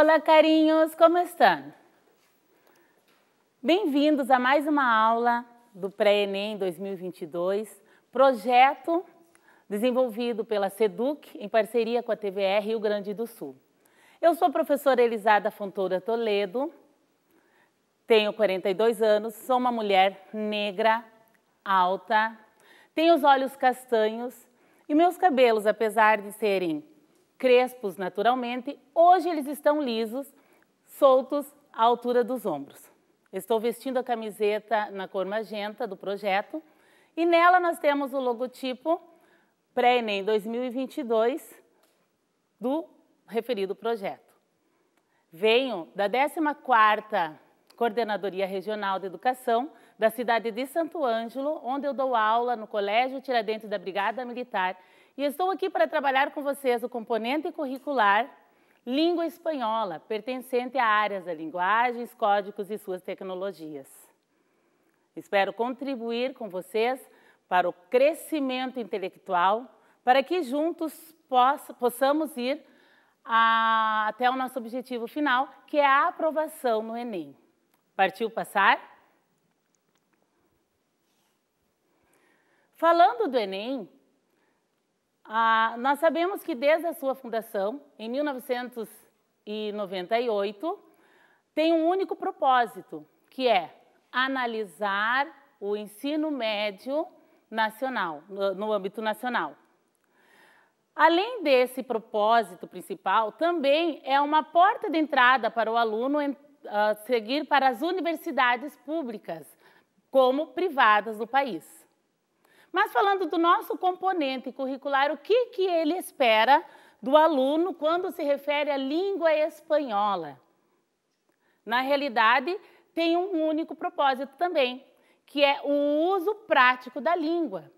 Olá, carinhos, como estão? Bem-vindos a mais uma aula do Pré-ENEM 2022, projeto desenvolvido pela SEDUC em parceria com a TVR Rio Grande do Sul. Eu sou a professora Elisada Fontoura Toledo, tenho 42 anos, sou uma mulher negra, alta, tenho os olhos castanhos e meus cabelos, apesar de serem crespos naturalmente, hoje eles estão lisos, soltos à altura dos ombros. Estou vestindo a camiseta na cor magenta do projeto e nela nós temos o logotipo Pré-ENEM 2022 do referido projeto. Venho da 14ª Coordenadoria Regional de Educação da cidade de Santo Ângelo, onde eu dou aula no Colégio Tiradentes da Brigada Militar e estou aqui para trabalhar com vocês o componente curricular Língua Espanhola, pertencente a áreas da linguagens, códigos e suas tecnologias. Espero contribuir com vocês para o crescimento intelectual, para que juntos possamos ir a, até o nosso objetivo final, que é a aprovação no Enem. Partiu passar? Falando do Enem, ah, nós sabemos que desde a sua fundação, em 1998, tem um único propósito, que é analisar o ensino médio nacional, no, no âmbito nacional. Além desse propósito principal, também é uma porta de entrada para o aluno em, uh, ah, seguir para as universidades públicas, como privadas do país. Mas falando do nosso componente curricular, o que, que ele espera do aluno quando se refere à língua espanhola? Na realidade, tem um único propósito também, que é o uso prático da língua.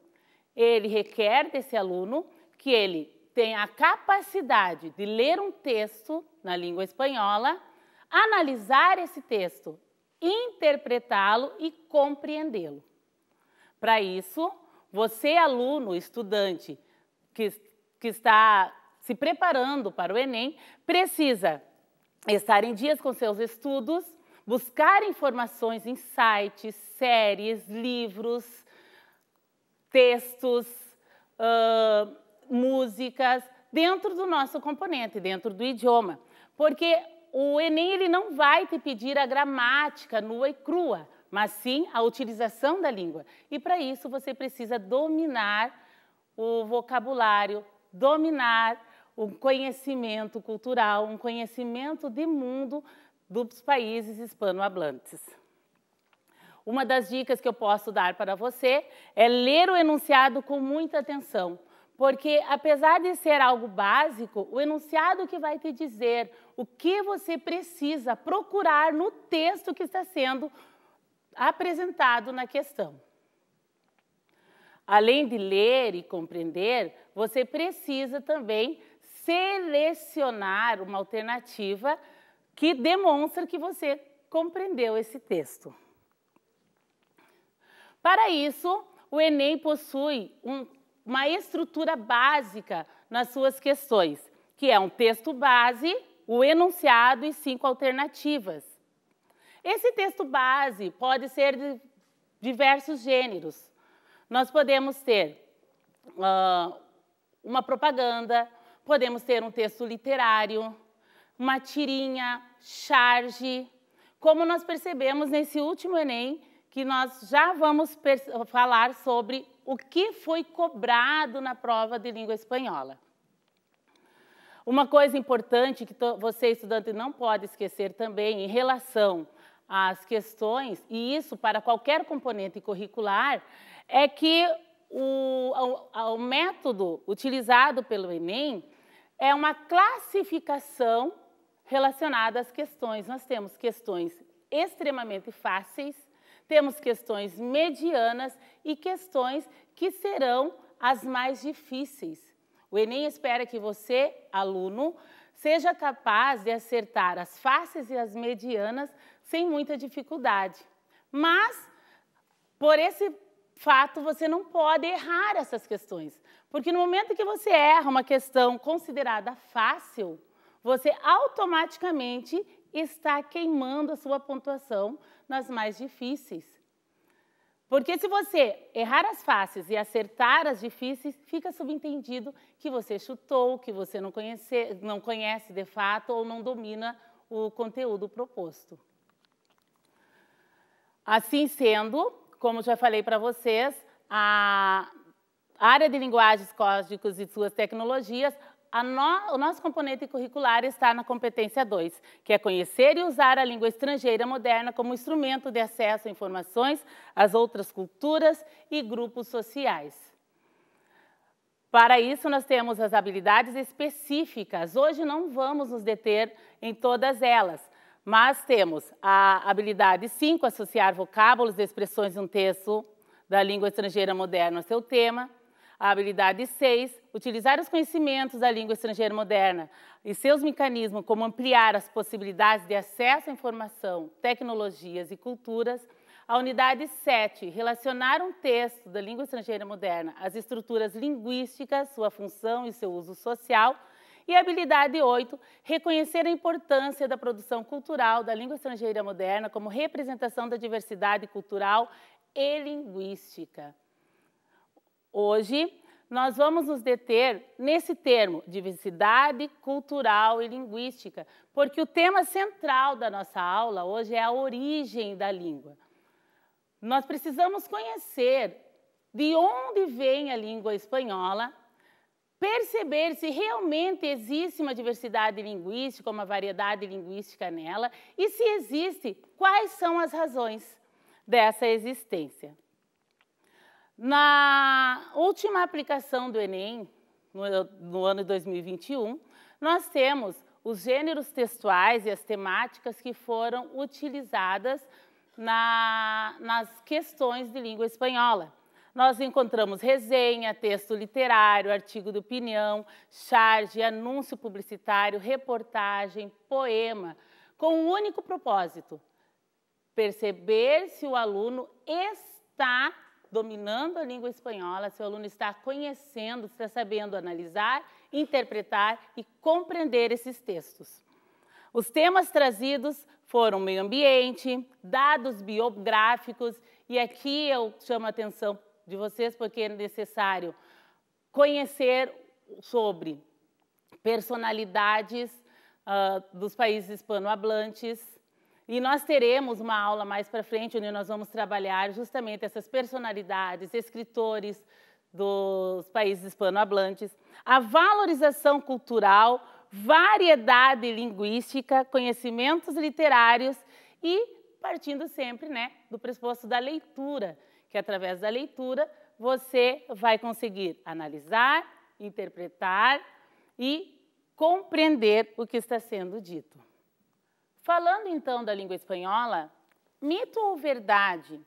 Ele requer desse aluno que ele tenha a capacidade de ler um texto na língua espanhola, analisar esse texto, interpretá-lo e compreendê-lo. Para isso, você, aluno, estudante, que, que está se preparando para o Enem, precisa estar em dias com seus estudos, buscar informações em sites, séries, livros, textos, uh, músicas, dentro do nosso componente, dentro do idioma. Porque o Enem ele não vai te pedir a gramática nua e crua, mas sim a utilização da língua. E para isso você precisa dominar o vocabulário, dominar o conhecimento cultural, um conhecimento de mundo dos países hispanohablantes. Uma das dicas que eu posso dar para você é ler o enunciado com muita atenção, porque apesar de ser algo básico, o enunciado que vai te dizer o que você precisa procurar no texto que está sendo apresentado na questão. Além de ler e compreender, você precisa também selecionar uma alternativa que demonstre que você compreendeu esse texto. Para isso, o Enem possui um, uma estrutura básica nas suas questões, que é um texto base, o enunciado e cinco alternativas. Esse texto base pode ser de diversos gêneros. Nós podemos ter uh, uma propaganda, podemos ter um texto literário, uma tirinha, charge. Como nós percebemos nesse último Enem, que nós já vamos falar sobre o que foi cobrado na prova de língua espanhola. Uma coisa importante que você, estudante, não pode esquecer também em relação as questões, e isso para qualquer componente curricular, é que o, o, o método utilizado pelo Enem é uma classificação relacionada às questões. Nós temos questões extremamente fáceis, temos questões medianas e questões que serão as mais difíceis. O Enem espera que você, aluno, seja capaz de acertar as fáceis e as medianas sem muita dificuldade. Mas, por esse fato, você não pode errar essas questões. Porque no momento que você erra uma questão considerada fácil, você automaticamente está queimando a sua pontuação nas mais difíceis. Porque se você errar as fáceis e acertar as difíceis, fica subentendido que você chutou, que você não conhece, não conhece de fato ou não domina o conteúdo proposto. Assim sendo, como já falei para vocês, a área de linguagens, códigos e suas tecnologias, no, o nosso componente curricular está na competência 2, que é conhecer e usar a língua estrangeira moderna como instrumento de acesso a informações, às outras culturas e grupos sociais. Para isso, nós temos as habilidades específicas. Hoje não vamos nos deter em todas elas, mas temos a habilidade 5, associar vocábulos e expressões de um texto da língua estrangeira moderna ao seu tema. A habilidade 6, utilizar os conhecimentos da língua estrangeira moderna e seus mecanismos, como ampliar as possibilidades de acesso à informação, tecnologias e culturas. A unidade 7, relacionar um texto da língua estrangeira moderna às estruturas linguísticas, sua função e seu uso social. E habilidade 8, reconhecer a importância da produção cultural da língua estrangeira moderna como representação da diversidade cultural e linguística. Hoje, nós vamos nos deter nesse termo, diversidade cultural e linguística, porque o tema central da nossa aula hoje é a origem da língua. Nós precisamos conhecer de onde vem a língua espanhola perceber se realmente existe uma diversidade linguística, uma variedade linguística nela, e se existe, quais são as razões dessa existência. Na última aplicação do Enem, no, no ano de 2021, nós temos os gêneros textuais e as temáticas que foram utilizadas na, nas questões de língua espanhola nós encontramos resenha, texto literário, artigo de opinião, charge, anúncio publicitário, reportagem, poema, com o um único propósito: perceber se o aluno está dominando a língua espanhola, se o aluno está conhecendo, está sabendo analisar, interpretar e compreender esses textos. Os temas trazidos foram meio ambiente, dados biográficos, e aqui eu chamo a atenção de vocês, porque é necessário conhecer sobre personalidades uh, dos países hispanohablantes. E nós teremos uma aula mais para frente, onde nós vamos trabalhar justamente essas personalidades, escritores dos países hispanohablantes, a valorização cultural, variedade linguística, conhecimentos literários e partindo sempre né, do pressuposto da leitura, que através da leitura você vai conseguir analisar, interpretar e compreender o que está sendo dito. Falando então da língua espanhola, mito ou verdade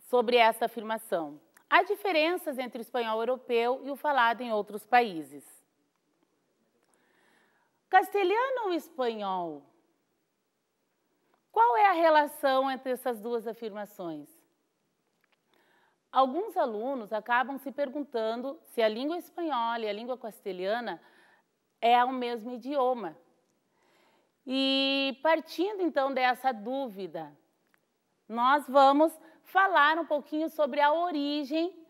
sobre essa afirmação? Há diferenças entre o espanhol europeu e o falado em outros países. Castelhano ou espanhol? Qual é a relação entre essas duas afirmações? Alguns alunos acabam se perguntando se a língua espanhola e a língua castelhana é o mesmo idioma. E partindo então dessa dúvida, nós vamos falar um pouquinho sobre a origem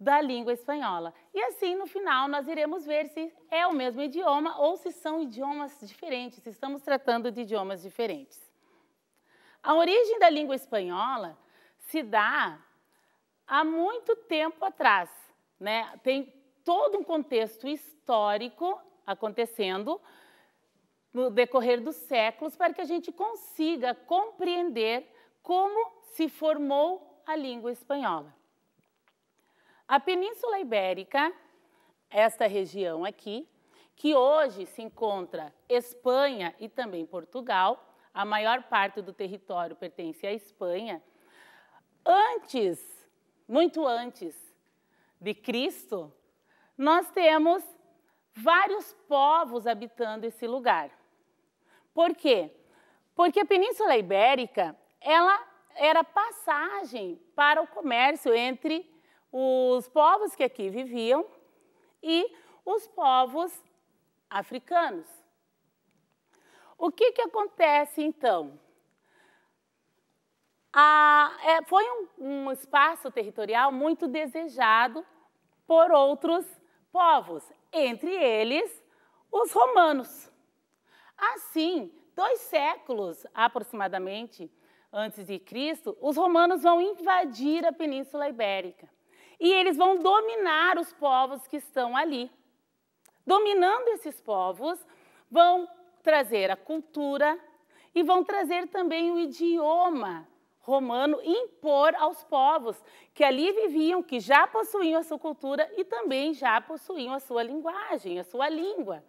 da língua espanhola. E assim, no final, nós iremos ver se é o mesmo idioma ou se são idiomas diferentes, se estamos tratando de idiomas diferentes. A origem da língua espanhola se dá há muito tempo atrás. Né? Tem todo um contexto histórico acontecendo no decorrer dos séculos para que a gente consiga compreender como se formou a língua espanhola. A Península Ibérica, esta região aqui, que hoje se encontra Espanha e também Portugal, a maior parte do território pertence à Espanha. Antes muito antes de Cristo, nós temos vários povos habitando esse lugar. Por quê? Porque a Península Ibérica, ela era passagem para o comércio entre os povos que aqui viviam e os povos africanos. O que, que acontece então? a, ah, é, foi um, um espaço territorial muito desejado por outros povos, entre eles os romanos. Assim, dois séculos aproximadamente antes de Cristo, os romanos vão invadir a Península Ibérica e eles vão dominar os povos que estão ali. Dominando esses povos, vão trazer a cultura e vão trazer também o idioma romano impor aos povos que ali viviam, que já possuíam a sua cultura e também já possuíam a sua linguagem, a sua língua.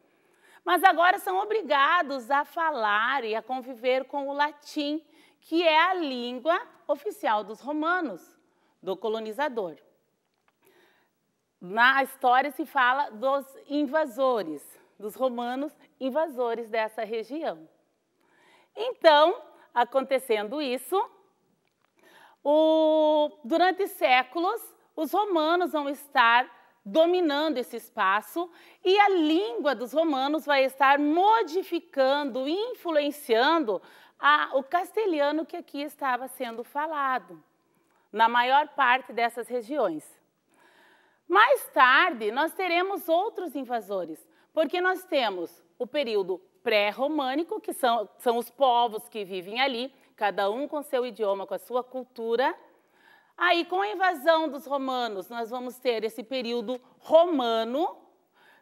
Mas agora são obrigados a falar e a conviver com o latim, que é a língua oficial dos romanos, do colonizador. Na história se fala dos invasores, dos romanos invasores dessa região. Então, acontecendo isso, o, durante séculos, os romanos vão estar dominando esse espaço e a língua dos romanos vai estar modificando, influenciando a, o castelhano que aqui estava sendo falado, na maior parte dessas regiões. Mais tarde, nós teremos outros invasores, porque nós temos o período pré-românico, que são, são os povos que vivem ali, cada um com seu idioma, com a sua cultura. Aí, com a invasão dos romanos, nós vamos ter esse período romano,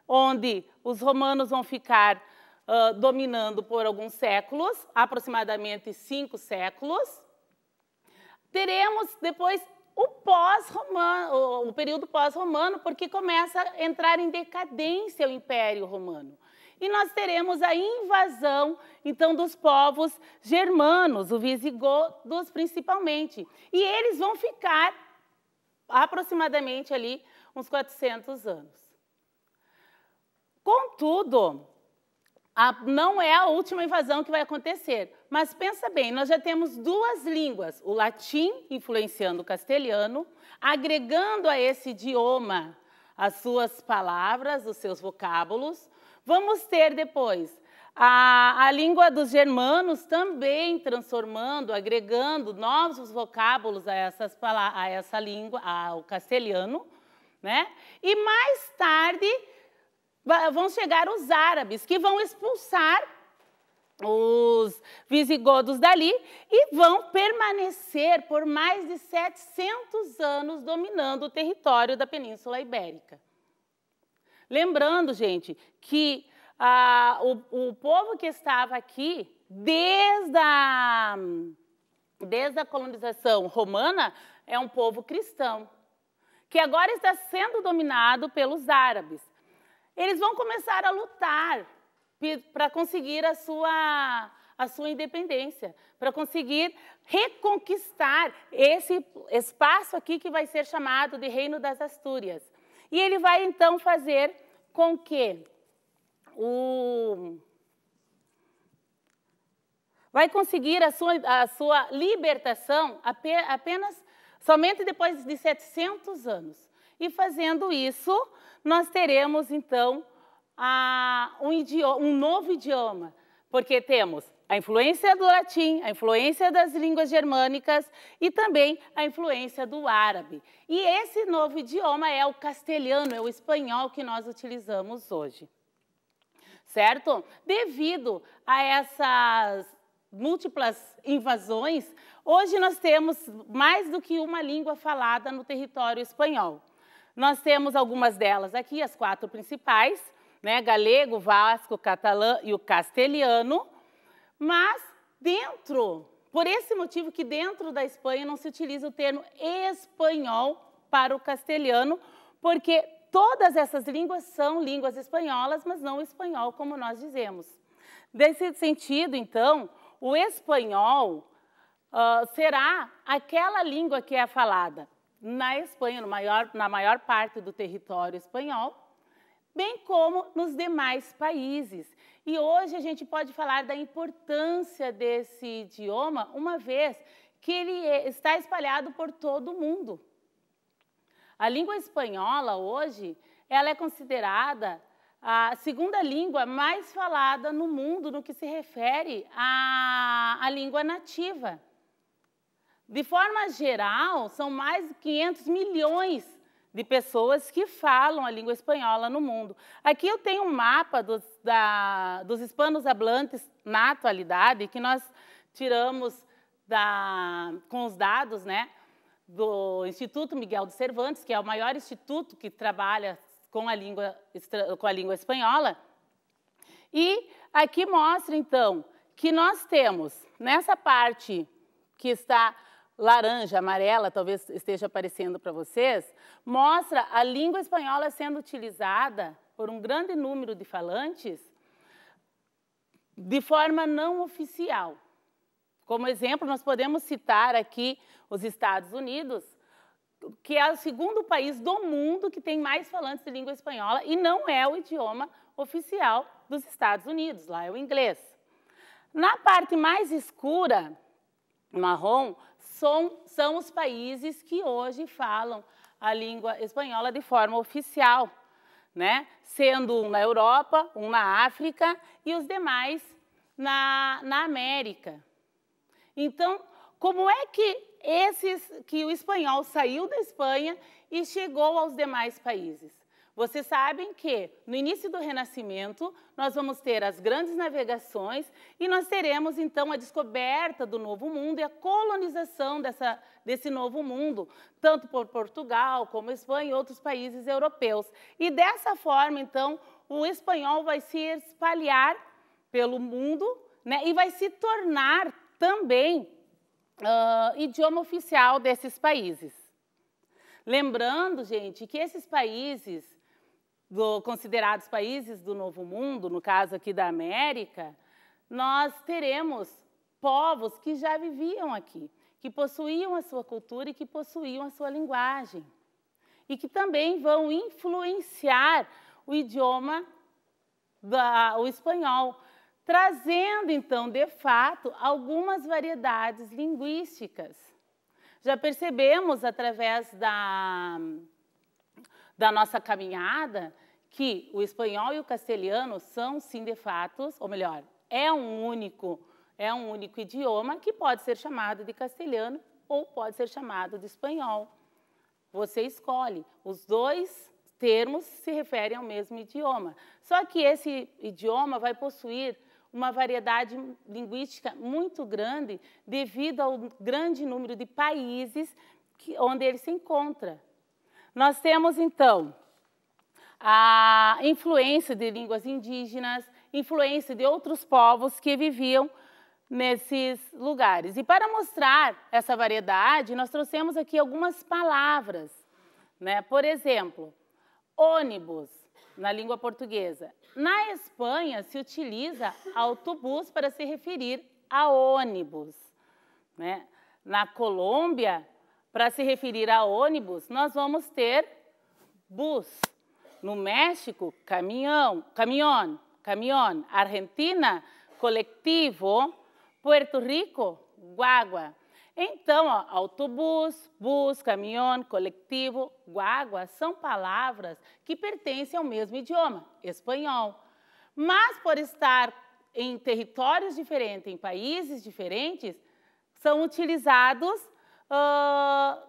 onde os romanos vão ficar uh, dominando por alguns séculos, aproximadamente cinco séculos. Teremos depois o pós-romano, o período pós-romano, porque começa a entrar em decadência o Império Romano e nós teremos a invasão, então, dos povos germanos, o visigodos principalmente. E eles vão ficar aproximadamente ali uns 400 anos. Contudo, a, não é a última invasão que vai acontecer. Mas pensa bem, nós já temos duas línguas, o latim influenciando o castelhano, agregando a esse idioma as suas palavras, os seus vocábulos, Vamos ter depois a, a, língua dos germanos também transformando, agregando novos vocábulos a, essas, a essa língua, ao castelhano, né? E mais tarde vão chegar os árabes, que vão expulsar os visigodos dali e vão permanecer por mais de 700 anos dominando o território da Península Ibérica. Lembrando, gente, que ah, o, o povo que estava aqui, desde a, desde a colonização romana, é um povo cristão, que agora está sendo dominado pelos árabes. Eles vão começar a lutar para conseguir a sua, a sua independência, para conseguir reconquistar esse espaço aqui que vai ser chamado de Reino das Astúrias. E ele vai então fazer com que o vai conseguir a sua, a sua libertação apenas somente depois de 700 anos. E fazendo isso, nós teremos então a, um, idioma, um novo idioma, porque temos a influência do latim, a influência das línguas germânicas e também a influência do árabe. E esse novo idioma é o castelhano, é o espanhol que nós utilizamos hoje. Certo? Devido a essas múltiplas invasões, hoje nós temos mais do que uma língua falada no território espanhol. Nós temos algumas delas aqui, as quatro principais, né? galego, vasco, catalã e o castelhano. Mas dentro, por esse motivo que dentro da Espanha não se utiliza o termo espanhol para o castelhano, porque todas essas línguas são línguas espanholas, mas não o espanhol como nós dizemos. Nesse sentido, então, o espanhol uh, será aquela língua que é falada na Espanha, maior, na maior parte do território espanhol, como nos demais países. E hoje a gente pode falar da importância desse idioma, uma vez que ele é, está espalhado por todo o mundo. A língua espanhola hoje, ela é considerada a segunda língua mais falada no mundo no que se refere à, à língua nativa. De forma geral, são mais de 500 milhões de pessoas que falam a língua espanhola no mundo. Aqui eu tenho um mapa dos, da, dos hispanos hablantes na atualidade, que nós tiramos da, com os dados né, do Instituto Miguel de Cervantes, que é o maior instituto que trabalha com a língua, com a língua espanhola. E aqui mostra, então, que nós temos, nessa parte que está laranja, amarela, talvez esteja aparecendo para vocês, mostra a língua espanhola sendo utilizada por um grande número de falantes de forma não oficial. Como exemplo, nós podemos citar aqui os Estados Unidos, que é o segundo país do mundo que tem mais falantes de língua espanhola e não é o idioma oficial dos Estados Unidos, lá é o inglês. Na parte mais escura, marrom, são, são os países que hoje falam a língua espanhola de forma oficial, né? sendo um na Europa, um na África e os demais na, na América. Então, como é que esses que o espanhol saiu da Espanha e chegou aos demais países? Vocês sabem que no início do Renascimento nós vamos ter as grandes navegações e nós teremos então a descoberta do Novo Mundo e a colonização dessa, desse Novo Mundo, tanto por Portugal como Espanha e outros países europeus. E dessa forma, então, o espanhol vai se espalhar pelo mundo né, e vai se tornar também uh, idioma oficial desses países. Lembrando, gente, que esses países do, considerados países do Novo Mundo, no caso aqui da América, nós teremos povos que já viviam aqui, que possuíam a sua cultura e que possuíam a sua linguagem, e que também vão influenciar o idioma, da, o espanhol, trazendo, então, de fato, algumas variedades linguísticas. Já percebemos através da da nossa caminhada que o espanhol e o castelhano são, sim, de fato, ou melhor, é um único, é um único idioma que pode ser chamado de castelhano ou pode ser chamado de espanhol. Você escolhe. Os dois termos se referem ao mesmo idioma. Só que esse idioma vai possuir uma variedade linguística muito grande devido ao grande número de países que, onde ele se encontra. Nós temos, então, a influência de línguas indígenas, influência de outros povos que viviam nesses lugares. E para mostrar essa variedade, nós trouxemos aqui algumas palavras. Né? Por exemplo, ônibus, na língua portuguesa. Na Espanha, se utiliza autobus para se referir a ônibus. Né? Na Colômbia, para se referir a ônibus, nós vamos ter bus. No México, caminhão, caminhão, caminhão. Argentina, coletivo. Puerto Rico, guagua. Então, ó, autobus, bus, caminhão, coletivo, guagua são palavras que pertencem ao mesmo idioma, espanhol. Mas, por estar em territórios diferentes, em países diferentes, são utilizados uh,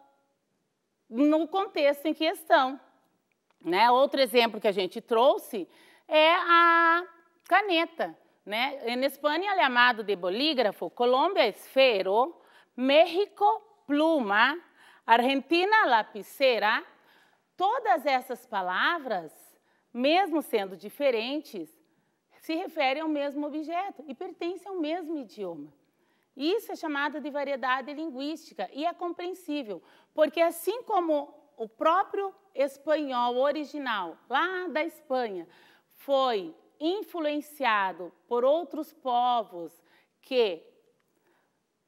no contexto em questão, Né? Outro exemplo que a gente trouxe é a caneta. Né? Em Espanha, chamado de bolígrafo, Colômbia, esfero, México, pluma, Argentina, lapiceira. Todas essas palavras, mesmo sendo diferentes, se referem ao mesmo objeto e pertencem ao mesmo idioma. Isso é chamado de variedade linguística e é compreensível, porque assim como o próprio espanhol original, lá da Espanha, foi influenciado por outros povos que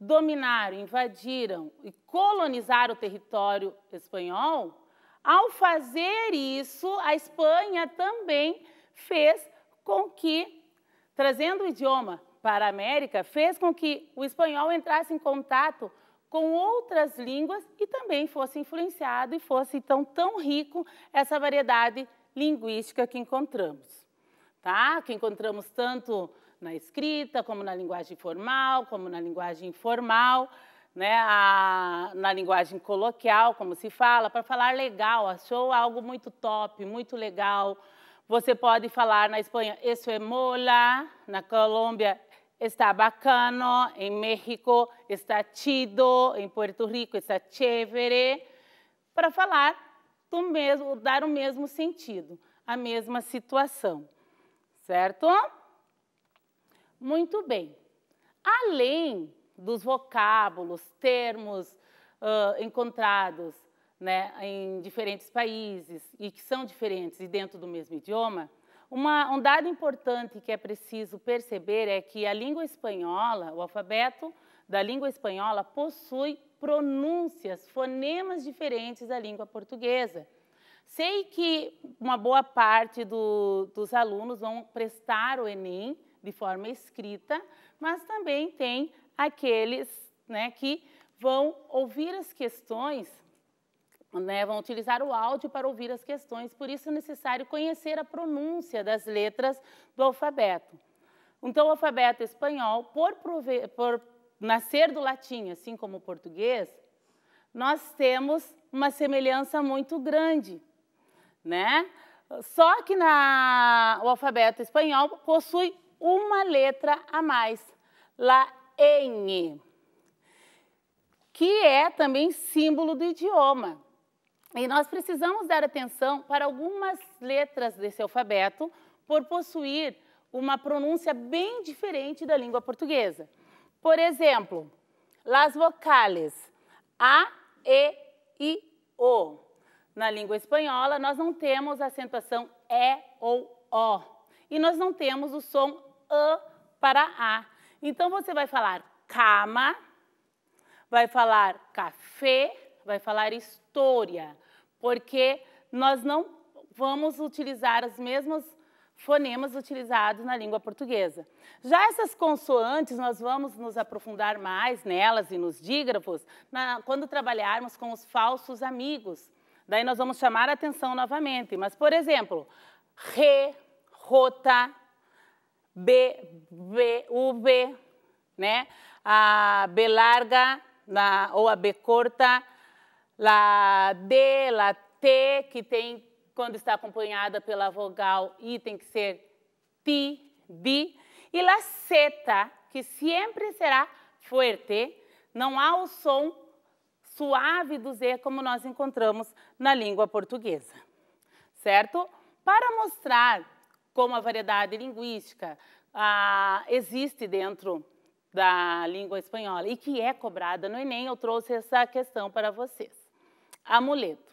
dominaram, invadiram e colonizaram o território espanhol, ao fazer isso, a Espanha também fez com que, trazendo o idioma para a América fez com que o espanhol entrasse em contato com outras línguas e também fosse influenciado e fosse então tão rico essa variedade linguística que encontramos, tá? Que encontramos tanto na escrita, como na linguagem formal, como na linguagem informal, né? A, na linguagem coloquial, como se fala, para falar legal, achou algo muito top, muito legal. Você pode falar na Espanha, isso é mola, na Colômbia, está bacano em México, está chido em Puerto Rico, está chévere, para falar do mesmo, dar o mesmo sentido, a mesma situação, certo? Muito bem. Além dos vocábulos, termos uh, encontrados né, em diferentes países e que são diferentes e dentro do mesmo idioma, uma, um dado importante que é preciso perceber é que a língua espanhola, o alfabeto da língua espanhola, possui pronúncias, fonemas diferentes da língua portuguesa. Sei que uma boa parte do, dos alunos vão prestar o Enem de forma escrita, mas também tem aqueles né, que vão ouvir as questões né, vão utilizar o áudio para ouvir as questões, por isso é necessário conhecer a pronúncia das letras do alfabeto. Então, o alfabeto espanhol, por, por nascer do latim, assim como o português, nós temos uma semelhança muito grande, né? Só que na, o alfabeto espanhol possui uma letra a mais, la ñ, que é também símbolo do idioma. E nós precisamos dar atenção para algumas letras desse alfabeto por possuir uma pronúncia bem diferente da língua portuguesa. Por exemplo, las vocales A, E, I, O. Na língua espanhola, nós não temos a acentuação E ou O. E nós não temos o som A para A. Então, você vai falar cama, vai falar café, vai falar história, porque nós não vamos utilizar os mesmos fonemas utilizados na língua portuguesa. Já essas consoantes, nós vamos nos aprofundar mais nelas e nos dígrafos na, quando trabalharmos com os falsos amigos. Daí nós vamos chamar a atenção novamente. Mas, por exemplo, re, rota, b, b, uv, né? a b larga na, ou a b corta, La D, La T, que tem, quando está acompanhada pela vogal I, tem que ser ti, bi E La C que sempre será fuerte, não há o som suave do Z como nós encontramos na língua portuguesa, certo? Para mostrar como a variedade linguística ah, existe dentro da língua espanhola e que é cobrada no Enem, eu trouxe essa questão para vocês amuleto.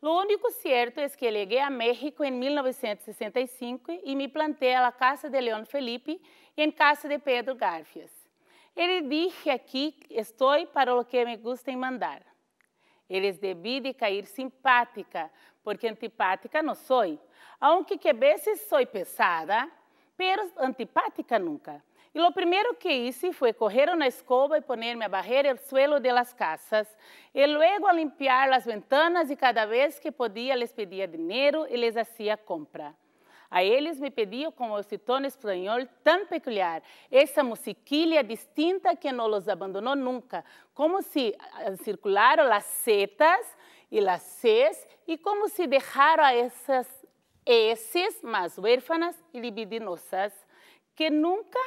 Lo único certo é que cheguei a México em 1965 e me plantei à casa de León Felipe e em casa de Pedro Garfias. Ele disse aqui, estou para o que me gusta em mandar. Eles debi cair simpática, porque antipática não sou. Aunque que vezes sou pesada, pero antipática nunca. E o primeiro que hice fue na escova escoba y ponerme a barrer o suelo de las casas E luego a limpiar las ventanas e cada vez que podia les pedia dinheiro e les hacía compra. A eles me pediam com o citone espanhol tão peculiar, essa musiquilha distinta que não os abandonou nunca, como se eh, circularam as setas e as Cs e como se deixaram a essas esses mais huérfanas e libidinosas que nunca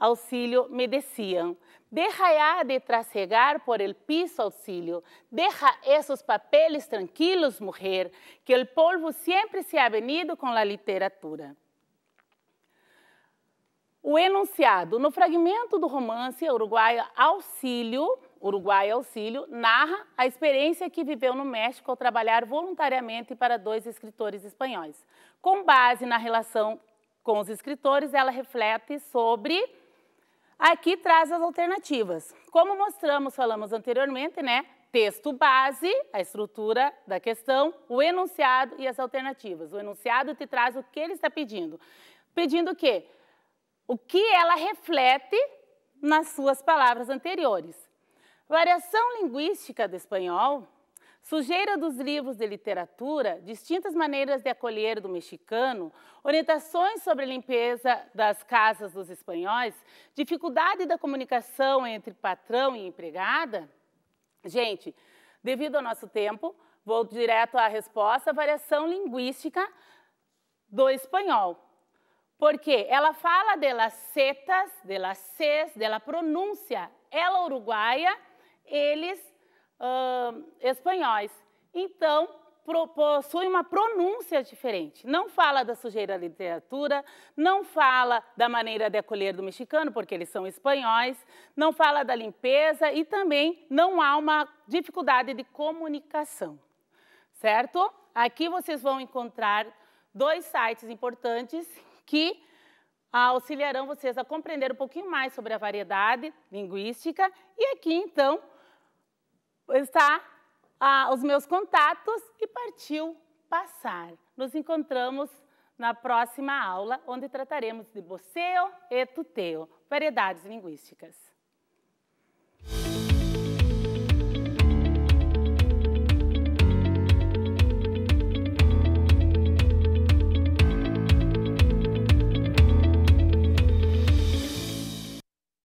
Auxílio me deciam, deja ya de trasegar por el piso auxilio, deja esos papeles tranquilos, mujer, que el polvo siempre se ha venido con la literatura. O enunciado no fragmento do romance Uruguai Auxílio, Uruguai Auxílio, narra a experiência que viveu no México ao trabalhar voluntariamente para dois escritores espanhóis. Com base na relação com os escritores, ela reflete sobre aqui traz as alternativas. Como mostramos, falamos anteriormente, né? Texto base, a estrutura da questão, o enunciado e as alternativas. O enunciado te traz o que ele está pedindo. Pedindo o quê? O que ela reflete nas suas palavras anteriores. Variação linguística do espanhol Sujeira dos livros de literatura, distintas maneiras de acolher do mexicano, orientações sobre a limpeza das casas dos espanhóis, dificuldade da comunicação entre patrão e empregada. Gente, devido ao nosso tempo, vou direto à resposta, variação linguística do espanhol. Porque ela fala de las setas, de las ses, de la pronúncia. Ela uruguaia, eles uh, espanhóis. Então, pro, possui uma pronúncia diferente. Não fala da sujeira da literatura, não fala da maneira de acolher do mexicano, porque eles são espanhóis, não fala da limpeza e também não há uma dificuldade de comunicação, certo? Aqui vocês vão encontrar dois sites importantes que auxiliarão vocês a compreender um pouquinho mais sobre a variedade linguística. E aqui, então, está ah, os meus contatos e partiu passar. Nos encontramos na próxima aula, onde trataremos de boceo e tuteo, variedades linguísticas.